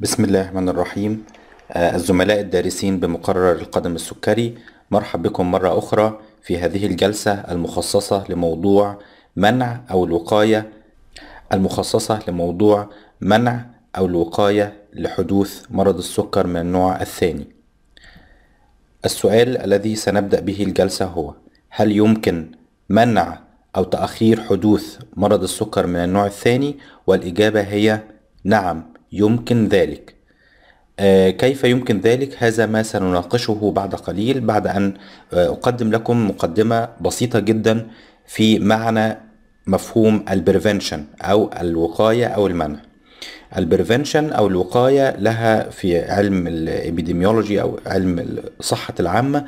بسم الله الرحمن الرحيم آه الزملاء الدارسين بمقرر القدم السكري مرحب بكم مرة أخرى في هذه الجلسة المخصصة لموضوع منع أو الوقاية المخصصة لموضوع منع أو الوقاية لحدوث مرض السكر من النوع الثاني السؤال الذي سنبدأ به الجلسة هو هل يمكن منع أو تأخير حدوث مرض السكر من النوع الثاني والإجابة هي نعم يمكن ذلك آه، كيف يمكن ذلك هذا ما سنناقشه بعد قليل بعد أن آه، أقدم لكم مقدمة بسيطة جدا في معنى مفهوم البريفنشن أو الوقاية أو المنع البريفنشن أو الوقاية لها في علم الإبيديميولوجي أو علم الصحة العامة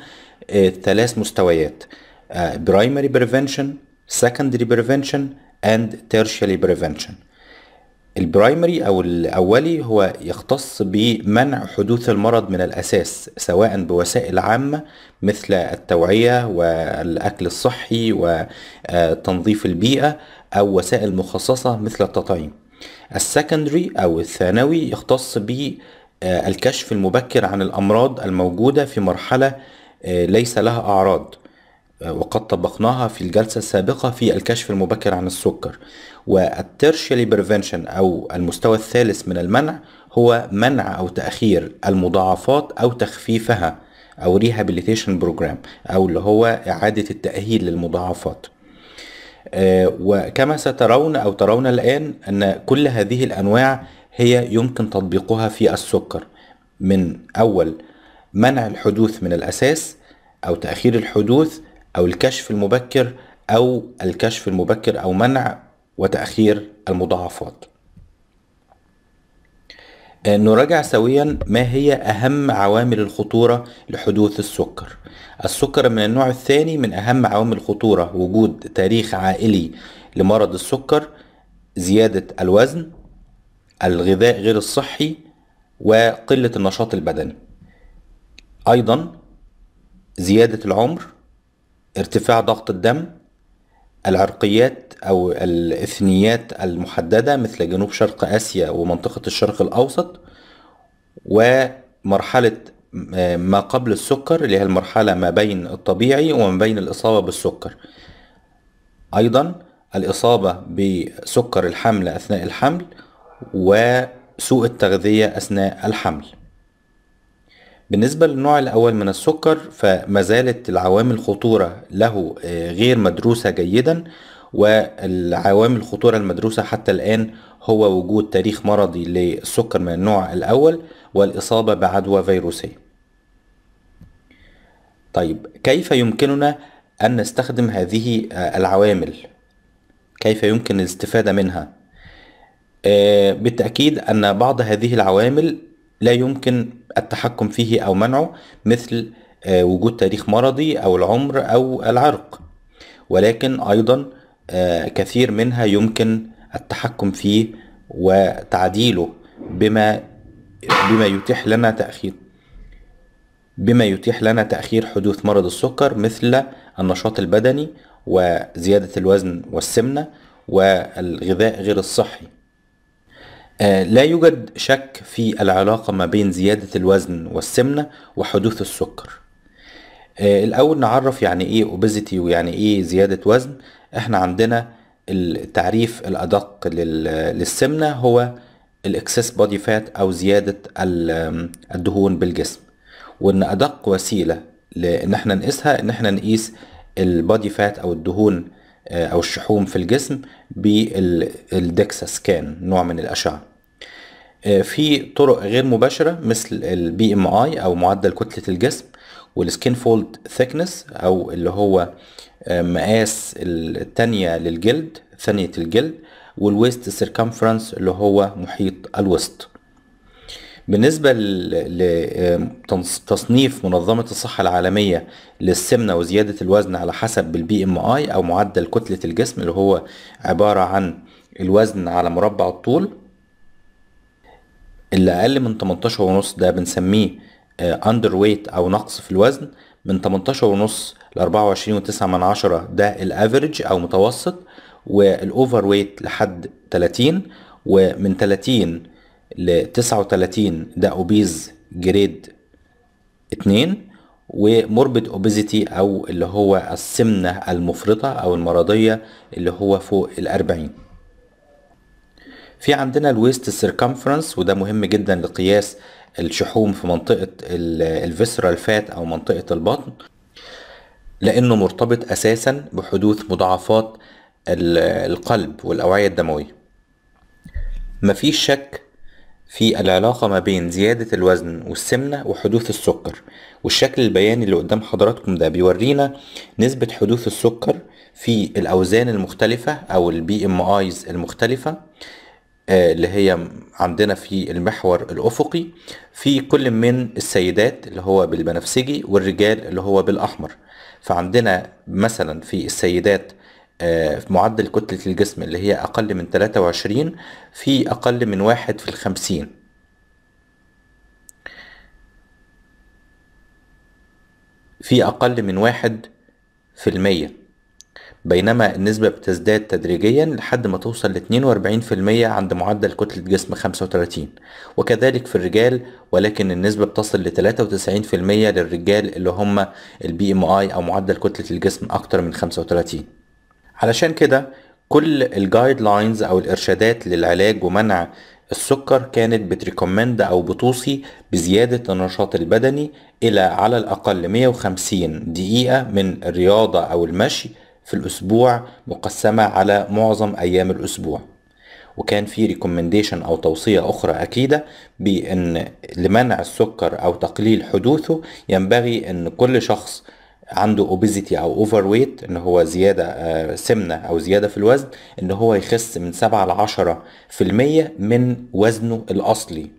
آه، ثلاث مستويات برايمري بريفنشن secondary prevention and tertiary prevention البرايمري او الاولي هو يختص بمنع حدوث المرض من الاساس سواء بوسائل عامه مثل التوعيه والاكل الصحي وتنظيف البيئه او وسائل مخصصه مثل التطعيم السكندري او الثانوي يختص بالكشف آه، المبكر عن الامراض الموجوده في مرحله آه، ليس لها اعراض وقد طبقناها في الجلسة السابقة في الكشف المبكر عن السكر والترشيلي بريفنشن أو المستوى الثالث من المنع هو منع أو تأخير المضاعفات أو تخفيفها أو ريهابيليتيشن بروجرام أو اللي هو إعادة التأهيل للمضاعفات آه، وكما سترون أو ترون الآن أن كل هذه الأنواع هي يمكن تطبيقها في السكر من أول منع الحدوث من الأساس أو تأخير الحدوث أو الكشف المبكر أو الكشف المبكر أو منع وتأخير المضاعفات آه، نراجع سويا ما هي أهم عوامل الخطورة لحدوث السكر السكر من النوع الثاني من أهم عوامل الخطورة وجود تاريخ عائلي لمرض السكر زيادة الوزن الغذاء غير الصحي وقلة النشاط البدني أيضا زيادة العمر ارتفاع ضغط الدم العرقيات أو الإثنيات المحددة مثل جنوب شرق آسيا ومنطقة الشرق الأوسط ومرحلة ما قبل السكر اللي هي المرحلة ما بين الطبيعي وما بين الإصابة بالسكر أيضا الإصابة بسكر الحمل أثناء الحمل وسوء التغذية أثناء الحمل بالنسبة للنوع الأول من السكر فما زالت العوامل الخطورة له آه، غير مدروسة جيدا والعوامل الخطورة المدروسة حتى الآن هو وجود تاريخ مرضي للسكر من النوع الأول والإصابة بعدوى فيروسية طيب كيف يمكننا أن نستخدم هذه آه، العوامل كيف يمكن الاستفادة منها آه، بالتأكيد أن بعض هذه العوامل لا يمكن التحكم فيه أو منعه مثل آه، وجود تاريخ مرضي أو العمر أو العرق ولكن أيضا آه، كثير منها يمكن التحكم فيه وتعديله بما بما يتيح لنا تأخير بما يتيح لنا تأخير حدوث مرض السكر مثل النشاط البدني وزيادة الوزن والسمنة والغذاء غير الصحي آه، لا يوجد شك في العلاقة ما بين زيادة الوزن والسمنة وحدوث السكر آه، الأول نعرف يعني إيه obesity ويعني إيه زيادة وزن إحنا عندنا التعريف الأدق للسمنة هو الإكسس بودي فات أو زيادة الدهون بالجسم وإن أدق وسيلة لإن إحنا نقيسها إن إحنا نقيس البودي فات أو الدهون آه، أو الشحوم في الجسم بالدكسا سكان نوع من الأشعة آه، في طرق غير مباشرة مثل البي ام اي او معدل كتلة الجسم والسكين فولد ثيكنس او اللي هو آه، مقاس التانية للجلد ثانية الجلد والويست سيركمفرنس اللي هو محيط الوسط بالنسبة لتصنيف منظمة الصحة العالمية للسمنة وزيادة الوزن على حسب البي ام اي او معدل كتلة الجسم اللي هو عبارة عن الوزن على مربع الطول اللي اقل من 18 ونص ده بنسميه اندر آه، ويت او نقص في الوزن من 18 ونص ل 24 وتسعة من عشرة ده الافرج او متوسط والاوفر ويت لحد 30 ومن 30 ل 39 ده اوبيز جريد 2 وموربد اوبيزيتي او اللي هو السمنه المفرطه او المرضيه اللي هو فوق ال 40 في عندنا الويست سيركمفرنس وده مهم جدا لقياس الشحوم في منطقة الفيسرال فات أو منطقة البطن لأنه مرتبط أساسا بحدوث مضاعفات القلب والأوعية الدموية مفيش شك في العلاقة ما بين زيادة الوزن والسمنة وحدوث السكر والشكل البياني اللي قدام حضراتكم ده بيورينا نسبة حدوث السكر في الأوزان المختلفة أو البي ام ايز المختلفة آه، اللي هي عندنا في المحور الأفقي في كل من السيدات اللي هو بالبنفسجي والرجال اللي هو بالأحمر فعندنا مثلا في السيدات في آه، معدل كتلة الجسم اللي هي أقل من 23 في أقل من واحد في الخمسين في أقل من واحد في المية بينما النسبة بتزداد تدريجيا لحد ما توصل ل 42% عند معدل كتلة جسم 35 وكذلك في الرجال ولكن النسبة بتصل ل 93% للرجال اللي هم البي ام اي او معدل كتلة الجسم اكتر من 35 علشان كده كل الجايد لاينز او الارشادات للعلاج ومنع السكر كانت بتريكومند او بتوصي بزيادة النشاط البدني الى على الاقل 150 دقيقة من الرياضة او المشي في الأسبوع مقسمة على معظم أيام الأسبوع وكان في ريكومنديشن أو توصية أخرى أكيدة بأن لمنع السكر أو تقليل حدوثه ينبغي أن كل شخص عنده اوبيزيتي او اوفر ويت ان هو زياده آه، سمنه او زياده في الوزن ان هو يخس من 7 ل 10 في المية من وزنه الاصلي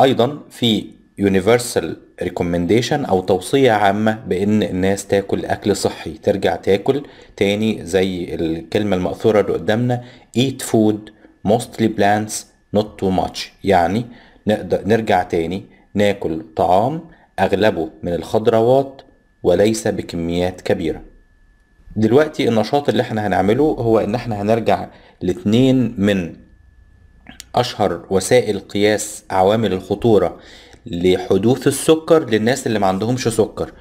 ايضا في يونيفرسال ريكومنديشن او توصيه عامه بان الناس تاكل اكل صحي ترجع تاكل تاني زي الكلمه المأثوره اللي قدامنا eat food mostly plants not too much يعني نقدر نرجع تاني ناكل طعام اغلبه من الخضروات وليس بكميات كبيره دلوقتي النشاط اللي احنا هنعمله هو ان احنا هنرجع لاتنين من اشهر وسائل قياس عوامل الخطوره لحدوث السكر للناس اللي ما عندهمش سكر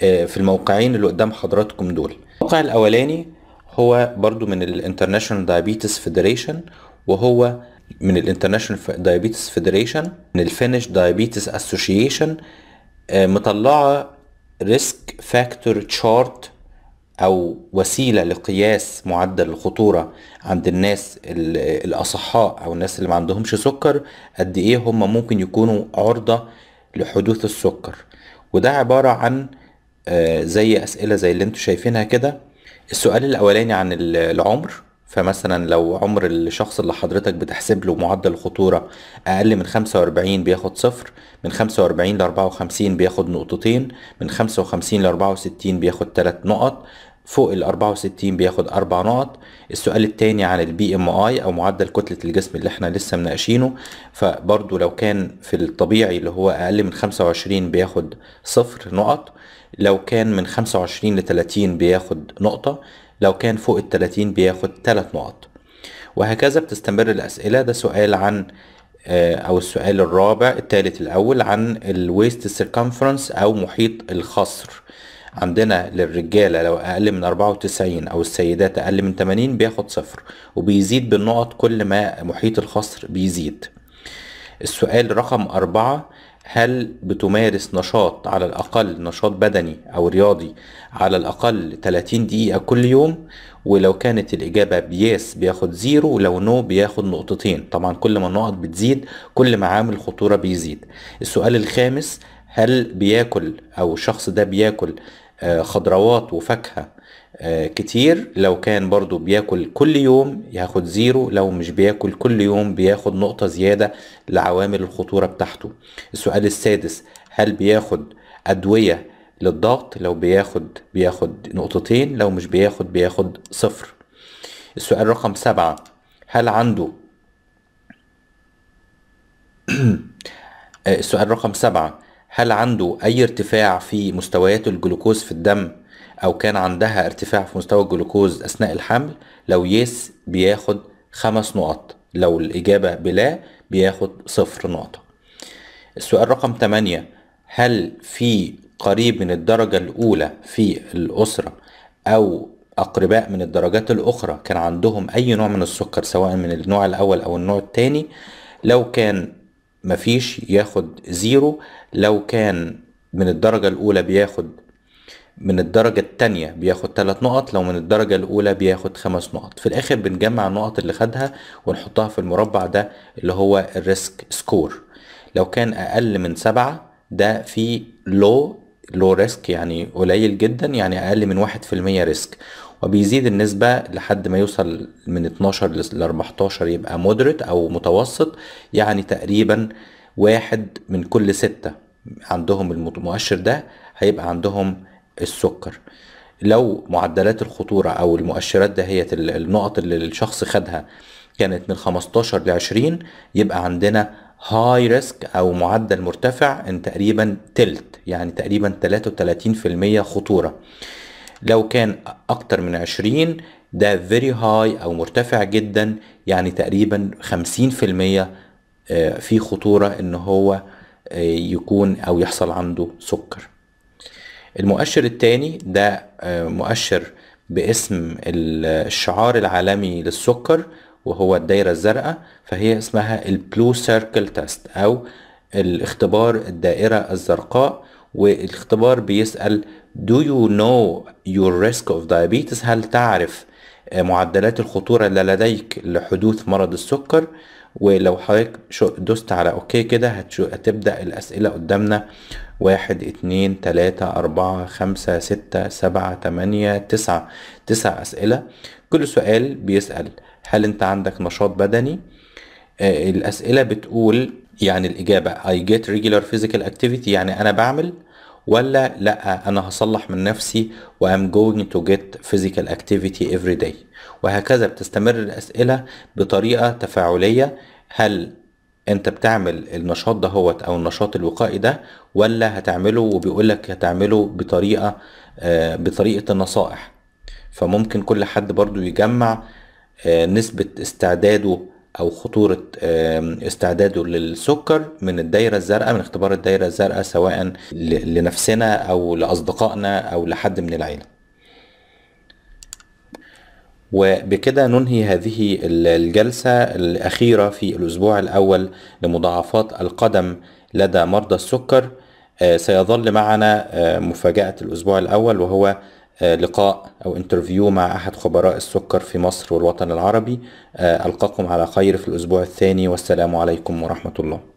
آه، في الموقعين اللي قدام حضراتكم دول الموقع الاولاني هو برضو من الانترناشونال دايابيتس فيدريشن وهو من الانترناشونال دايابيتس فيدريشن من الفينش دايابيتس اسوشيشن مطلعه ريسك فاكتور تشارت او وسيله لقياس معدل الخطوره عند الناس الاصحاء او الناس اللي ما عندهمش سكر قد ايه هم ممكن يكونوا عرضه لحدوث السكر وده عباره عن آه، زي اسئله زي اللي انتوا شايفينها كده السؤال الاولاني عن العمر فمثلا لو عمر الشخص اللي حضرتك بتحسب له معدل الخطورة أقل من 45 بياخد صفر من 45 ل 54 بياخد نقطتين من 55 ل 64 بياخد 3 نقط فوق ال 64 بياخد 4 نقط السؤال الثاني عن البي ام اي او معدل كتلة الجسم اللي احنا لسه مناقشينه فبرضو لو كان في الطبيعي اللي هو اقل من 25 بياخد صفر نقط لو كان من 25 ل 30 بياخد نقطة لو كان فوق ال 30 بياخد 3 نقط وهكذا بتستمر الأسئلة ده سؤال عن آه، أو السؤال الرابع الثالث الأول عن الويست سيركمفرنس أو محيط الخصر عندنا للرجالة لو أقل من 94 أو السيدات أقل من 80 بياخد صفر وبيزيد بالنقط كل ما محيط الخصر بيزيد السؤال رقم أربعة هل بتمارس نشاط على الأقل نشاط بدني أو رياضي على الأقل 30 دقيقة كل يوم ولو كانت الإجابة بياس بياخد زيرو ولو نو بياخد نقطتين طبعا كل ما النقط بتزيد كل ما عامل الخطورة بيزيد السؤال الخامس هل بياكل أو الشخص ده بياكل آه، خضروات وفاكهة آه، كتير لو كان برضو بياكل كل يوم ياخد زيرو لو مش بياكل كل يوم بياخد نقطة زيادة لعوامل الخطورة بتاعته السؤال السادس هل بياخد أدوية للضغط لو بياخد بياخد نقطتين لو مش بياخد بياخد صفر السؤال رقم سبعة هل عنده آه، السؤال رقم سبعة هل عنده أي ارتفاع في مستويات الجلوكوز في الدم او كان عندها ارتفاع في مستوى الجلوكوز اثناء الحمل لو يس بياخد خمس نقط لو الاجابه بلا بياخد صفر نقطه السؤال رقم 8 هل في قريب من الدرجه الاولى في الاسره او اقرباء من الدرجات الاخرى كان عندهم اي نوع من السكر سواء من النوع الاول او النوع الثاني لو كان مفيش ياخد زيرو لو كان من الدرجة الأولى بياخد من الدرجة التانية بياخد تلات نقط لو من الدرجة الأولى بياخد خمس نقط في الآخر بنجمع النقط اللي خدها ونحطها في المربع ده اللي هو الريسك سكور لو كان أقل من سبعة ده في لو لو ريسك يعني قليل جدا يعني أقل من واحد في المية ريسك وبيزيد النسبة لحد ما يوصل من 12 ل 14 يبقى مودريت أو متوسط يعني تقريبا واحد من كل ستة عندهم المؤشر ده هيبقى عندهم السكر لو معدلات الخطورة أو المؤشرات دهيت النقط اللي الشخص خدها كانت من 15 ل 20 يبقى عندنا هاي ريسك أو معدل مرتفع إن تقريبا تلت يعني تقريبا 33% خطورة لو كان أكتر من 20 ده فيري هاي أو مرتفع جدا يعني تقريبا 50% آه، في خطورة إن هو آه، يكون أو يحصل عنده سكر المؤشر الثاني ده آه، مؤشر باسم الشعار العالمي للسكر وهو الدايرة الزرقاء فهي اسمها البلو سيركل تيست أو الاختبار الدائرة الزرقاء والاختبار بيسأل Do you know your risk of diabetes هل تعرف آه، معدلات الخطورة اللي لديك لحدوث مرض السكر ولو حضرتك دوست على اوكي كده هتبدأ الأسئلة قدامنا واحد اتنين تلاتة أربعة خمسة ستة سبعة تمانية تسعة تسع أسئلة كل سؤال بيسأل هل أنت عندك نشاط بدني؟ آه الأسئلة بتقول يعني الإجابة I get regular physical activity يعني أنا بعمل ولا لا انا هصلح من نفسي و I'm going to get physical activity every day وهكذا بتستمر الاسئله بطريقه تفاعليه هل انت بتعمل النشاط ده هوت او النشاط الوقائي ده ولا هتعمله وبيقول لك هتعمله بطريقه آه، بطريقه النصائح فممكن كل حد برضو يجمع آه، نسبه استعداده او خطوره استعداده للسكر من الدايره الزرقاء من اختبار الدايره الزرقاء سواء لنفسنا او لاصدقائنا او لحد من العيله وبكده ننهي هذه الجلسة الأخيرة في الأسبوع الأول لمضاعفات القدم لدى مرضى السكر آه، سيظل معنا آه، مفاجأة الأسبوع الأول وهو آه، لقاء أو انترفيو مع أحد خبراء السكر في مصر والوطن العربي ألقاكم على خير في الأسبوع الثاني والسلام عليكم ورحمة الله